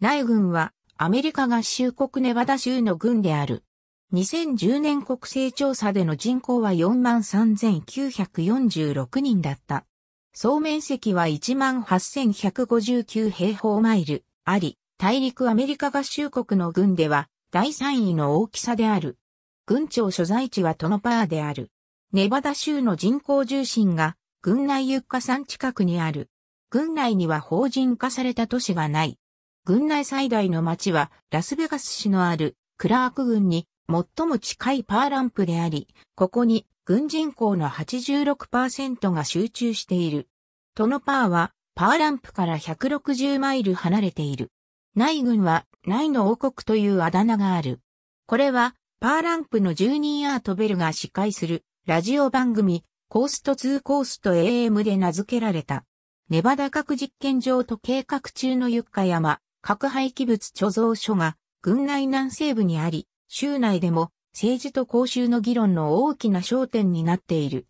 内軍はアメリカ合衆国ネバダ州の軍である。2010年国勢調査での人口は43,946人だった。総面積は18,159平方マイルあり、大陸アメリカ合衆国の軍では第3位の大きさである。軍庁所在地はトノパーである。ネバダ州の人口重心が軍内ユッカ山近くにある。軍内には法人化された都市がない。軍内最大の町はラスベガス市のあるクラーク郡に最も近いパーランプであり、ここに軍人口の86%が集中している。トノパーはパーランプから160マイル離れている。内軍は内の王国というあだ名がある。これはパーランプの住人アートベルが司会するラジオ番組コースト2コースト AM で名付けられた。ネバダ核実験場と計画中のユッカ山、核廃棄物貯蔵所が軍内南西部にあり、州内でも政治と公衆の議論の大きな焦点になっている。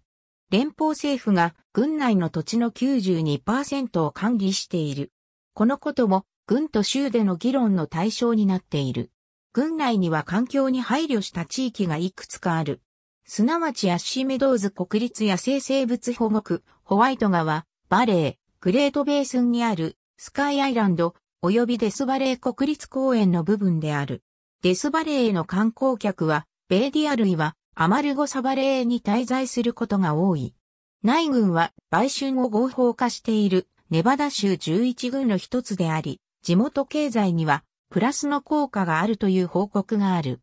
連邦政府が軍内の土地の92%を管理している。このことも軍と州での議論の対象になっている。軍内には環境に配慮した地域がいくつかある。すなわちアッシメドーズ国立野生生物保護区、ホワイト川、バレー、グレートベースンにあるスカイアイランド、及びデスバレー国立公園の部分である。デスバレーへの観光客は、ベーディア類はアマルゴサバレーに滞在することが多い。内軍は売春を合法化しているネバダ州11軍の一つであり、地元経済にはプラスの効果があるという報告がある。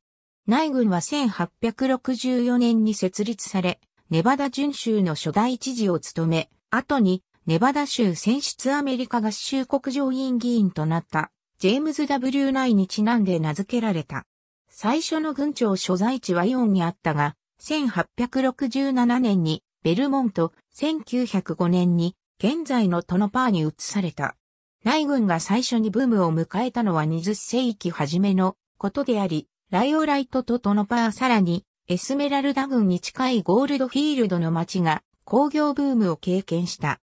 内軍は1864年に設立され、ネバダ準州の初代知事を務め、後にネバダ州選出アメリカ合衆国上院議員となったジェームズ・ W・ ナイにちなんで名付けられた。最初の軍庁所在地はイオンにあったが、1867年にベルモント、1905年に現在のトノパーに移された。内軍が最初にブームを迎えたのは20世紀初めのことであり、ライオライトとトノパーさらにエスメラルダ軍に近いゴールドフィールドの町が工業ブームを経験した。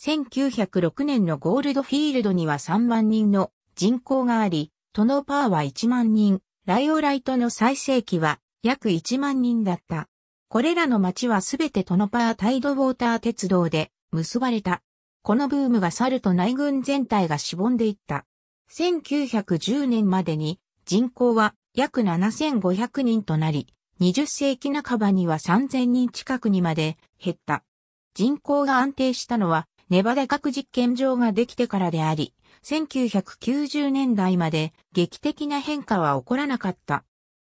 1906年のゴールドフィールドには3万人の人口があり、トノパーは1万人、ライオライトの最盛期は約1万人だった。これらの町はすべてトノパータイドウォーター鉄道で結ばれた。このブームが去ると内軍全体がしぼんでいった。1910年までに人口は約7500人となり、20世紀半ばには3000人近くにまで減った。人口が安定したのはネバダ核実験場ができてからであり、1990年代まで劇的な変化は起こらなかった。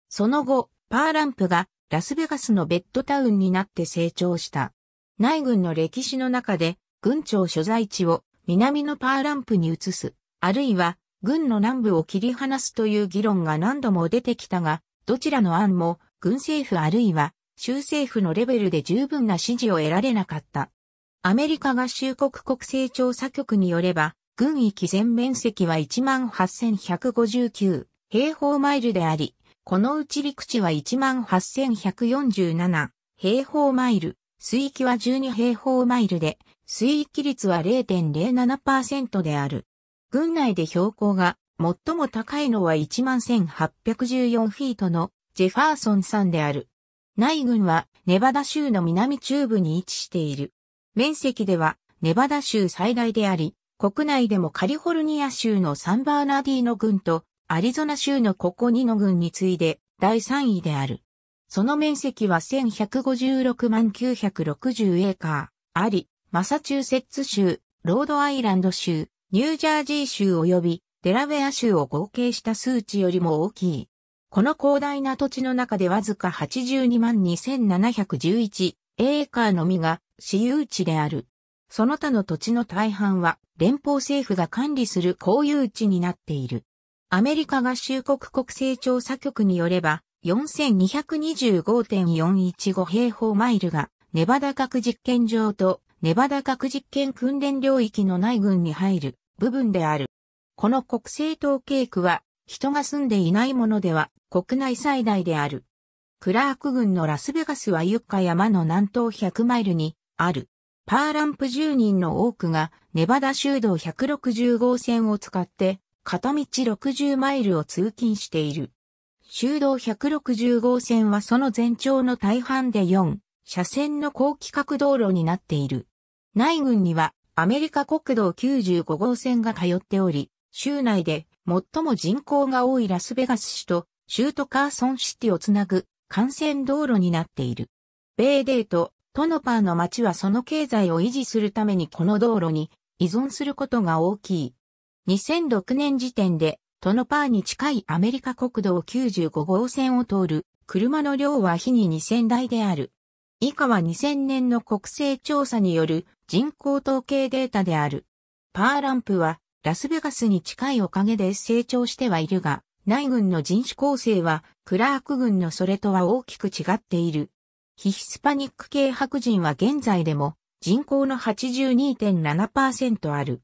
その後、パーランプがラスベガスのベッドタウンになって成長した。内軍の歴史の中で、軍庁所在地を南のパーランプに移す、あるいは軍の南部を切り離すという議論が何度も出てきたが、どちらの案も軍政府あるいは州政府のレベルで十分な支持を得られなかった。アメリカ合衆国国勢調査局によれば、軍域全面積は18,159平方マイルであり、このうち陸地は18,147平方マイル、水域は12平方マイルで、水域率は0.07%である。軍内で標高が最も高いのは11,814フィートのジェファーソンさんである。内軍はネバダ州の南中部に位置している。面積ではネバダ州最大であり、国内でもカリフォルニア州のサンバーナーディーノ郡とアリゾナ州のココニの郡に次いで第3位である。その面積は1156万960エーカーあり、マサチューセッツ州、ロードアイランド州、ニュージャージー州及びデラウェア州を合計した数値よりも大きい。この広大な土地の中でわずか82万2711エーカーのみが私有地である。その他の土地の大半は連邦政府が管理する公有地になっている。アメリカ合衆国国勢調査局によれば、4225.415平方マイルがネバダ核実験場とネバダ核実験訓練領域の内軍に入る部分である。この国勢統計区は人が住んでいないものでは国内最大である。クラーク軍のラスベガスはユッカ山の南東100マイルにある。パーランプ住人の多くがネバダ州道160号線を使って片道60マイルを通勤している。州道160号線はその全長の大半で4車線の高規格道路になっている。内郡にはアメリカ国道95号線が通っており、州内で最も人口が多いラスベガス市と州都カーソンシティをつなぐ幹線道路になっている。米デートトノパーの町はその経済を維持するためにこの道路に依存することが大きい。2006年時点でトノパーに近いアメリカ国道95号線を通る車の量は日に2000台である。以下は2000年の国勢調査による人口統計データである。パーランプはラスベガスに近いおかげで成長してはいるが、内軍の人種構成はクラーク軍のそれとは大きく違っている。ヒヒスパニック系白人は現在でも人口の82.7%ある。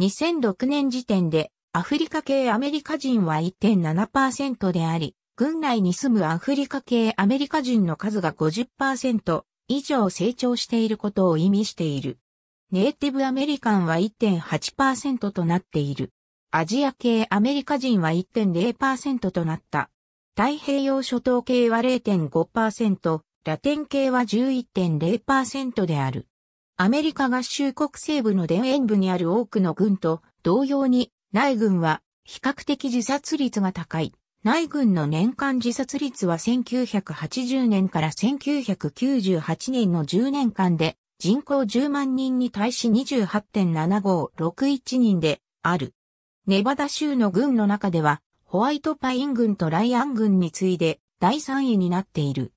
2006年時点でアフリカ系アメリカ人は1.7%であり、軍内に住むアフリカ系アメリカ人の数が50%以上成長していることを意味している。ネイティブアメリカンは1.8%となっている。アジア系アメリカ人は1.0%となった。太平洋諸島系は0.5%、ラテン系は11.0%である。アメリカ合衆国西部の田園部にある多くの軍と同様に内軍は比較的自殺率が高い。内軍の年間自殺率は1980年から1998年の10年間で人口10万人に対し28.7561人である。ネバダ州の軍の中ではホワイトパイン軍とライアン軍に次いで第3位になっている。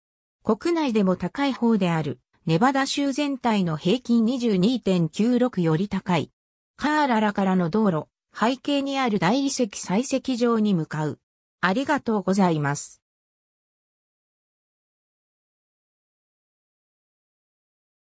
国内でも高い方である、ネバダ州全体の平均22.96より高い。カーララからの道路、背景にある大理石採石場に向かう。ありがとうございます。